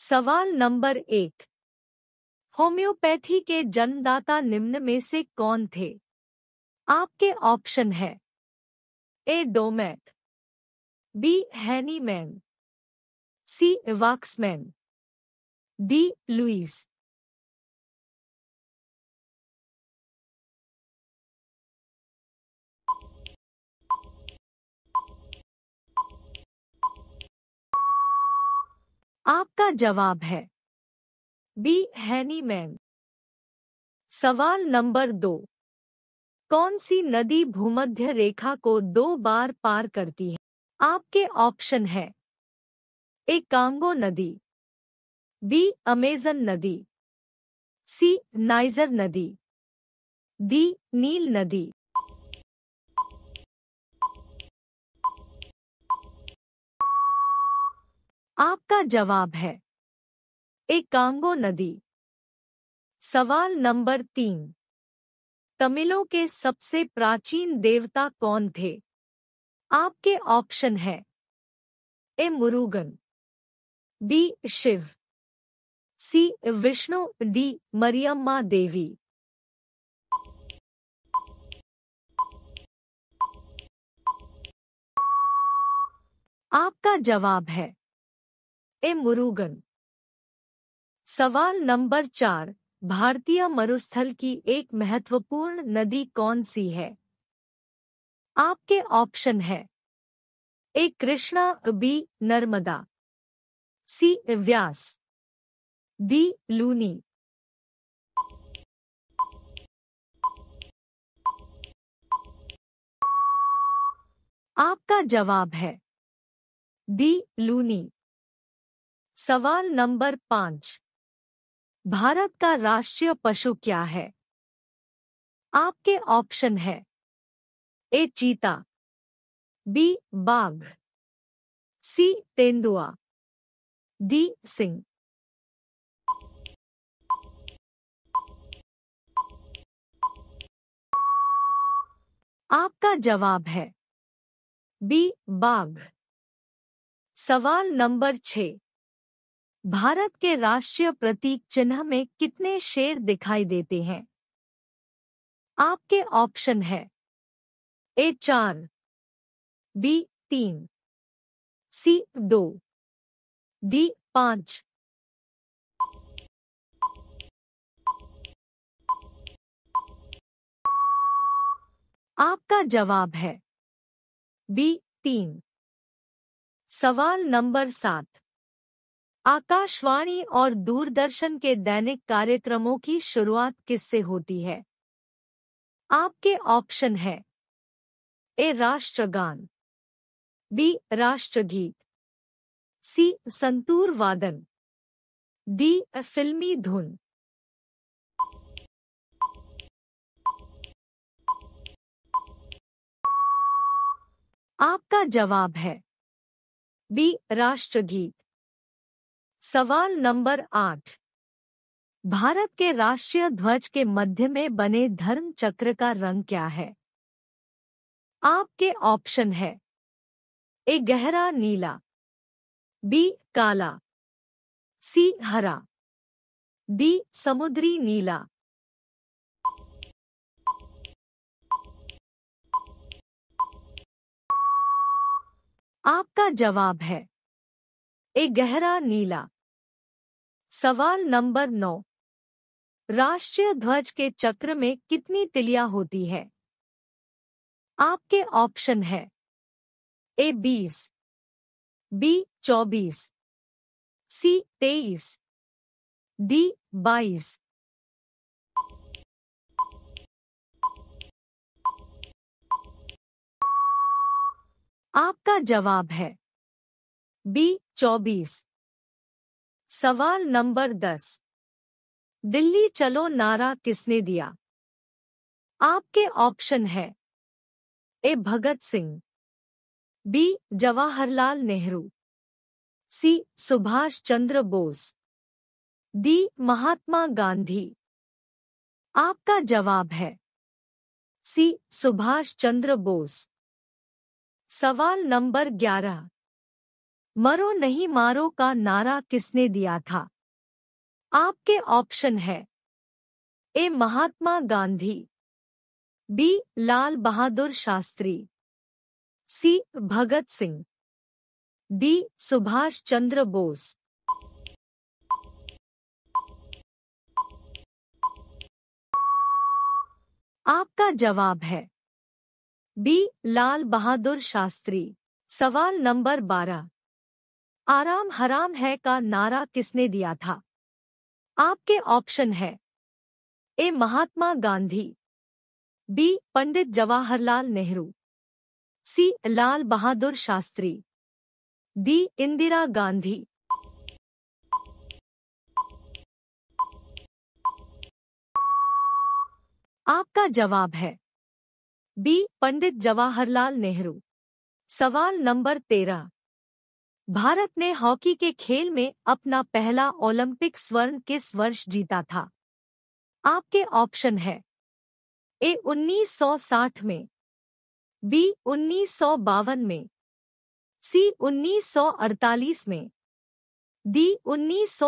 सवाल नंबर एक होम्योपैथी के जन्मदाता निम्न में से कौन थे आपके ऑप्शन है A Domagk B Hahnemann C Waksman D Lewis आपका जवाब है बी हैनीमैन सवाल नंबर दो कौन सी नदी भूमध्य रेखा को दो बार पार करती है आपके ऑप्शन है ए कांगो नदी बी अमेजन नदी सी नाइजर नदी डी नील नदी इसका जवाब है कांगो नदी सवाल नंबर तीन तमिलों के सबसे प्राचीन देवता कौन थे आपके ऑप्शन है A Murugan B Shiva C Vishnu D Mariamma Devi आपका जवाब है ए मुरुगन सवाल नंबर चार भारतीय मरुस्थल की एक महत्वपूर्ण नदी कौन सी है आपके ऑप्शन है A Krishna B Narmada C Beas D Luni आपका जवाब है डी लूनी सवाल नंबर पांच भारत का राष्ट्रीय पशु क्या है आपके ऑप्शन है ए चीता बी बाघ सी तेंदुआ डी सिंह आपका जवाब है बी बाघ सवाल नंबर छह भारत के राष्ट्रीय प्रतीक चिन्ह में कितने शेर दिखाई देते हैं आपके ऑप्शन है ए चार बी तीन सी दो डी पांच आपका जवाब है बी तीन सवाल नंबर सात आकाशवाणी और दूरदर्शन के दैनिक कार्यक्रमों की शुरुआत किससे होती है आपके ऑप्शन है ए राष्ट्रगान बी राष्ट्रगीत सी संतूर वादन डी फिल्मी धुन आपका जवाब है बी राष्ट्रगीत सवाल नंबर आठ भारत के राष्ट्रीय ध्वज के मध्य में बने धर्म चक्र का रंग क्या है आपके ऑप्शन है ए गहरा नीला बी काला सी हरा डी समुद्री नीला आपका जवाब है ए गहरा नीला सवाल नंबर नौ राष्ट्रीय ध्वज के चक्र में कितनी तिलियां होती है आपके ऑप्शन है ए बीस बी चौबीस सी तेईस डी बाईस आपका जवाब है बी चौबीस सवाल नंबर दस दिल्ली चलो नारा किसने दिया आपके ऑप्शन है A Bhagat Singh B Jawaharlal Nehru C Subhash Chandra Bose D Mahatma Gandhi आपका जवाब है सी सुभाष चंद्र बोस सवाल नंबर ग्यारह मरो नहीं मारो का नारा किसने दिया था आपके ऑप्शन है A Mahatma Gandhi B Lal Bahadur Shastri C Bhagat Singh D Subhash Chandra Bose आपका जवाब है बी लाल बहादुर शास्त्री सवाल नंबर बारह आराम हराम है का नारा किसने दिया था आपके ऑप्शन है A Mahatma Gandhi B Pandit Jawaharlal Nehru C Lal Bahadur Shastri D Indira Gandhi आपका जवाब है बी पंडित जवाहरलाल नेहरू सवाल नंबर तेरह भारत ने हॉकी के खेल में अपना पहला ओलंपिक स्वर्ण किस वर्ष जीता था आपके ऑप्शन है ए 1960 में बी उन्नीस में सी 1948 में डी उन्नीस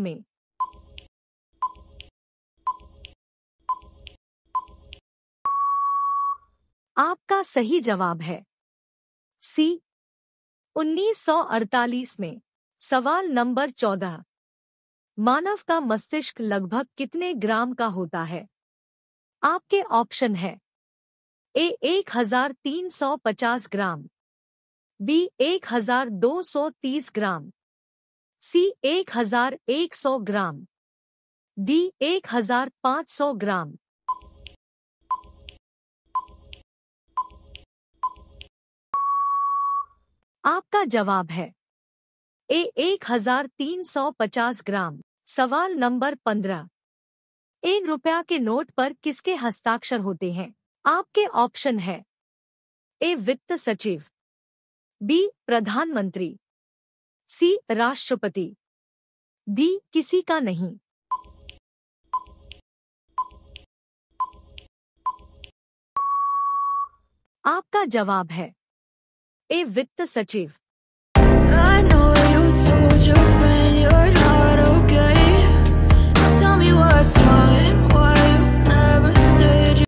में आपका सही जवाब है सी 1948 में सवाल नंबर 14 मानव का मस्तिष्क लगभग कितने ग्राम का होता है आपके ऑप्शन है ए 1350 ग्राम बी 1230 ग्राम सी 1100 ग्राम डी 1500 ग्राम आपका जवाब है ए एक हजार तीन सौ पचास ग्राम सवाल नंबर पंद्रह एक रुपया के नोट पर किसके हस्ताक्षर होते हैं आपके ऑप्शन है ए वित्त सचिव बी प्रधानमंत्री सी राष्ट्रपति डी किसी का नहीं आपका जवाब है ए वित्त सचिव